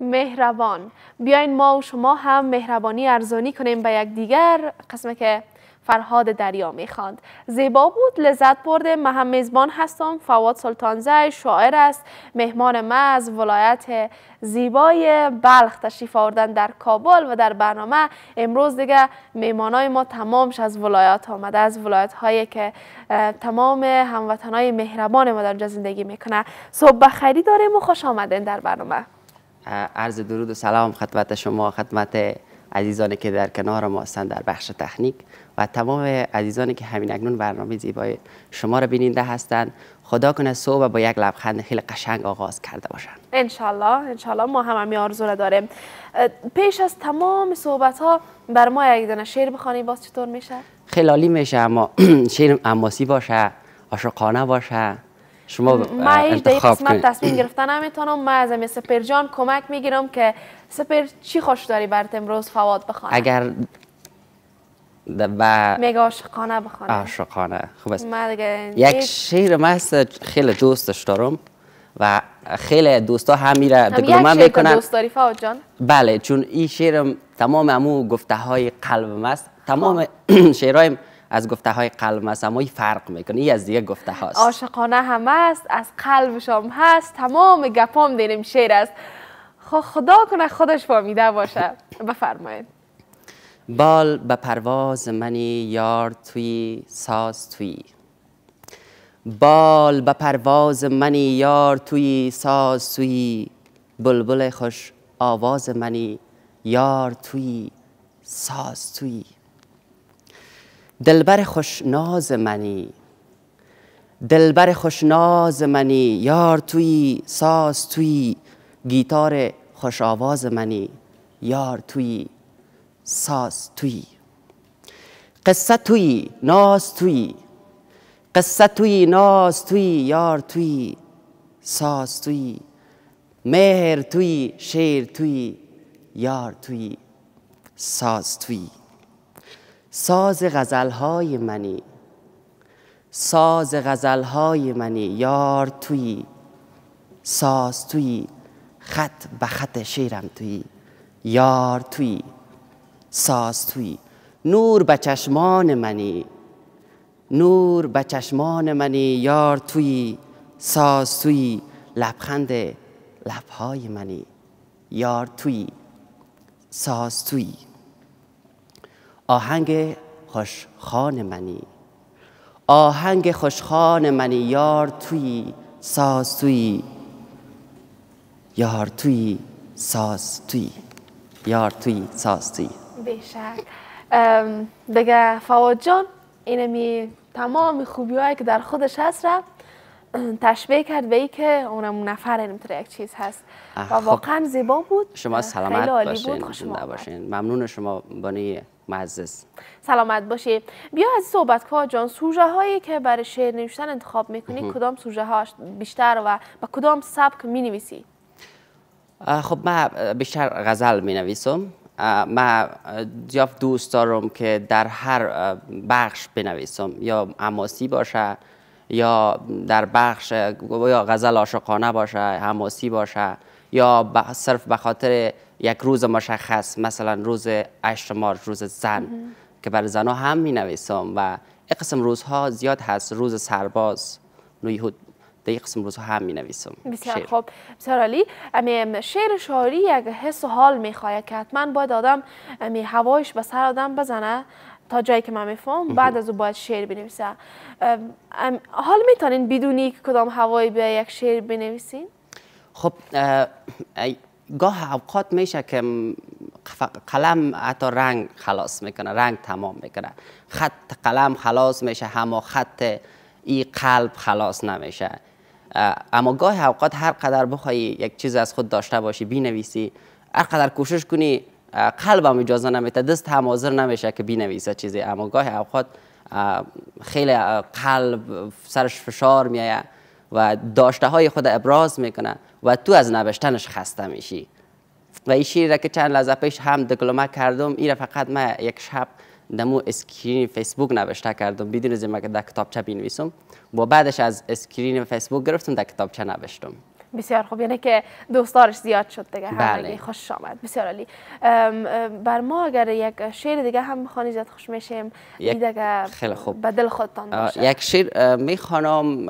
مهربان بیاین ما و شما هم مهربانی ارزانی کنیم به یک دیگر قسمه که فرهاد دریا میخواند زیبا بود لذت برده ما هم میزبان هستم فواد سلطانزه شاعر است مهمان ما از ولایت زیبای بلخ تشریف آوردن در کابل و در برنامه امروز دیگه میمانای ما تمامش از ولایات آمده از ولایت هایی که تمام هموطنای مهربان ما در زندگی میکنه صبح بخیری داریم و خوش آمدین در برنامه عرض درود و سلام خدمت شما خدمت عزیزانی که در کنار ما هستند در بخش تکنیک و تمام عزیزانی که همین اکنون برنامه زیبای شما را بیننده هستند خدا کنه صبح با یک لبخند خیلی قشنگ آغاز کرده باشند انشالله انشالله ما هم همین آرزو را داریم پیش از تمام صحبت ها بر ما یک شعر بخوانی باز چطور میشه خیلی عالی میشه اما شعر اماسی باشه عاشقانه باشه شما من در قسمت تصمیم گرفتن نمیتونم من از امی سپر جان کمک میگیرم که سپر چی خوش داری برات امروز فواد بخوان اگر میگه عاشقانه آش عاشقانه خوب است یک شعر من خیلی دوستش دارم و خیلی دوستا هم میره دگرمه میکنن دوست داری فواد جان بله چون این شعرم تمام امو گفته های قلبم است تمام خب. شعرایم از گفته های قلب فرق میکنه این از دیگه گفته هاست عاشقانه هم است از قلبشام هست تمام گپام دینم شعر است خدا کنه خودش فامیده باشه بفرمایید بال به پرواز منی یار توی ساز توی بال به پرواز منی یار توی ساز توی بلبل خوش آواز منی یار توی ساز توی دلبر خوشناز منی دلبر خوشناز منی یار توی ساز توی گیتار خوش آواز منی یار توی ساز توی قصه توی ناز توی قصه توی ناز توی یار توی ساز توی مهر توی شیر توی یار توی ساز توی ساز غزلهای منی ساز غزلهای منی یار توی، ساز توی، خط به خط شیرم توی، یار توی، ساز توی، نور به چشمان منی نور به چشمان منی یار توی، ساز توی، لبخند لبخهای منی، یار توی، ساز توی لبخند لبهای منی یار توی ساز توی آهنگ خوشخان منی آهنگ خوشخان منی یار توی ساز توی یار توی ساز توی یار توی ساز توی بشک دیگه فواد جان اینمی تمام خوبی هایی که در خودش هست را تشبیه کرد به ای که اونم نفر اینم یک چیز هست و خب. واقعا زیبا بود شما سلامت باشین, ممنون شما بانی معزز سلامت باشی بیا از صحبت که جان سوژه هایی که برای شعر نوشتن انتخاب میکنی کدام سوژه هاش بیشتر و با کدام سبک می نویسی خب من بیشتر غزل می نویسم من یافت دوست دارم که در هر بخش بنویسم یا حماسی باشه یا در بخش یا غزل عاشقانه باشه حماسی باشه یا صرف به خاطر یک روز مشخص مثلا روز 8 مارس روز زن که برای زنها هم می نویسم و این قسم روزها زیاد هست روز سرباز نویهود در این قسم روزها هم می نویسم بسیار خوب بسیار عالی امی شعر شعری یک حس و حال می خواهد که حتما باید آدم امی هوایش به سر آدم بزنه تا جایی که من میفهم بعد از او باید شعر بنویسه حال میتونین بدونی کدام هوایی به یک شعر بنویسین خب گاه اوقات میشه که قلم حتی رنگ خلاص میکنه رنگ تمام میکنه خط قلم خلاص میشه اما خط ای قلب خلاص نمیشه اما گاه اوقات هر قدر بخوای یک چیز از خود داشته باشی بینویسی هر کوشش کنی قلبم اجازه نمیده دست هم حاضر نمیشه که بینویسه چیزی اما گاه اوقات خیلی قلب سرش فشار میایه و داشته های خود ابراز میکنه و تو از نوشتنش خسته میشی و این شیر را که چند لحظه پیش هم دکلمه کردم این فقط من یک شب دمو اسکرین فیسبوک نوشته کردم بدون از که در کتابچه بینویسم و بعدش از اسکرین فیسبوک گرفتم در کتابچه نوشتم بسیار خوب یعنی که دوستارش زیاد شد دیگه بله. خوش آمد بسیار عالی بر ما اگر یک شعر دیگه هم بخوانی زیاد خوش میشیم دیگه خیلی خوب به دل خودتان باشه یک شعر میخوانم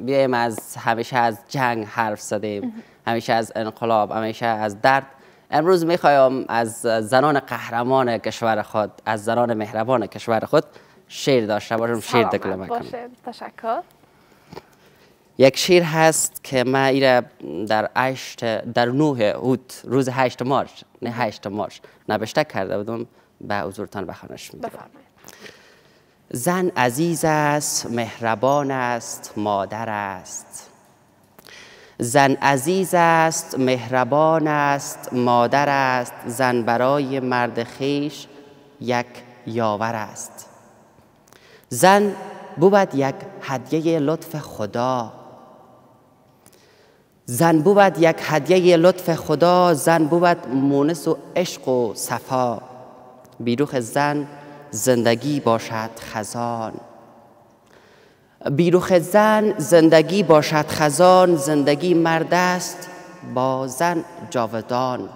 بیایم از همیشه از جنگ حرف زدیم همیشه از انقلاب همیشه از درد امروز میخوایم از زنان قهرمان کشور خود از زنان مهربان کشور خود شیر داشته باشم شعر دکلمه کنم تشکر یک شیر هست که من ایره در هشت در نوه اوت روز هشت مارش نه هشت مارش نوشته کرده بودم به حضورتان بخوانش می زن عزیز است مهربان است مادر است زن عزیز است مهربان است مادر است زن برای مرد خیش یک یاور است زن بود یک هدیه لطف خدا زن بود یک هدیه لطف خدا زن بود مونس و عشق و صفا بیروخ زن زندگی باشد خزان بیروخ زن زندگی باشد خزان زندگی مرد است با زن جاودان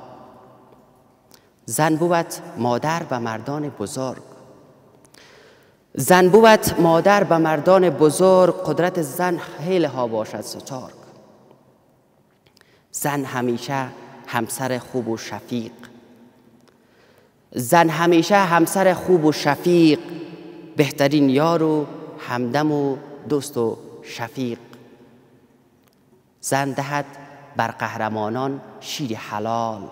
زن بود مادر و مردان بزرگ زن بود مادر و مردان بزرگ قدرت زن خیلی ها باشد ستار زن همیشه همسر خوب و شفیق زن همیشه همسر خوب و شفیق بهترین یار و همدم و دوست و شفیق زن دهد بر قهرمانان شیر حلال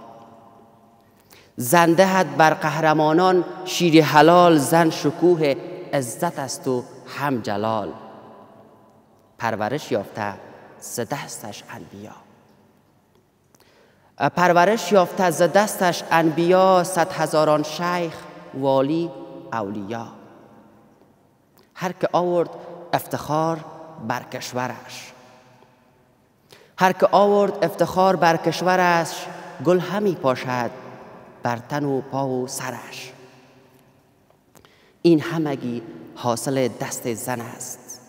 زن دهد بر قهرمانان شیر حلال زن شکوه عزت است و هم جلال پرورش یافته ز دستش انبیا پرورش یافت از دستش انبیا صد هزاران شیخ والی اولیا هر که آورد افتخار بر کشورش هر که آورد افتخار بر کشورش گل همی پاشد بر تن و پا و سرش این همگی حاصل دست زن است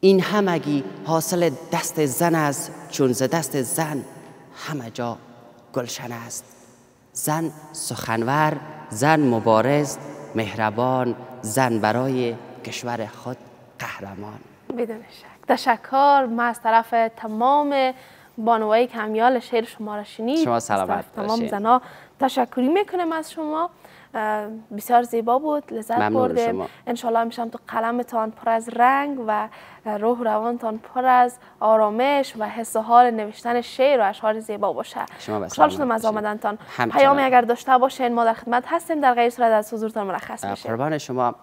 این همگی حاصل دست زن است چون ز دست زن همه جا گلشن است زن سخنور زن مبارز مهربان زن برای کشور خود قهرمان بدون شک تشکر ما از طرف تمام بانوایی کمیال شعر شما را شنید شما سلامت تمام زنا تشکری میکنم از شما بسیار زیبا بود لذت بردیم انشالله همیشه تو قلمتان پر از رنگ و روح روانتان پر از آرامش و حس و حال نوشتن شعر و اشعار زیبا باشه خوشحال شدم از آمدنتان پیامی اگر داشته باشین ما در خدمت هستیم در غیر صورت از حضورتان مرخص میشیم قربان شما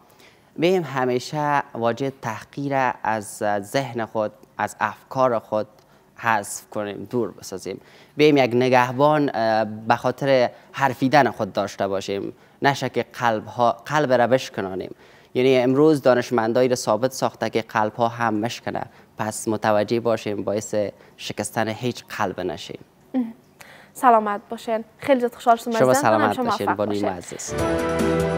بیم همیشه واجه تحقیر از ذهن خود از افکار خود حذف کنیم دور بسازیم بیایم یک نگهبان به خاطر حرفیدن خود داشته باشیم نشه که قلب, ها قلب روش یعنی امروز دانشمندایی را ثابت ساخته که قلب ها هم مشکنه پس متوجه باشیم باعث شکستن هیچ قلب نشیم سلامت باشین خیلی خوشحال شدم شما سلامت باشین بانوی عزیز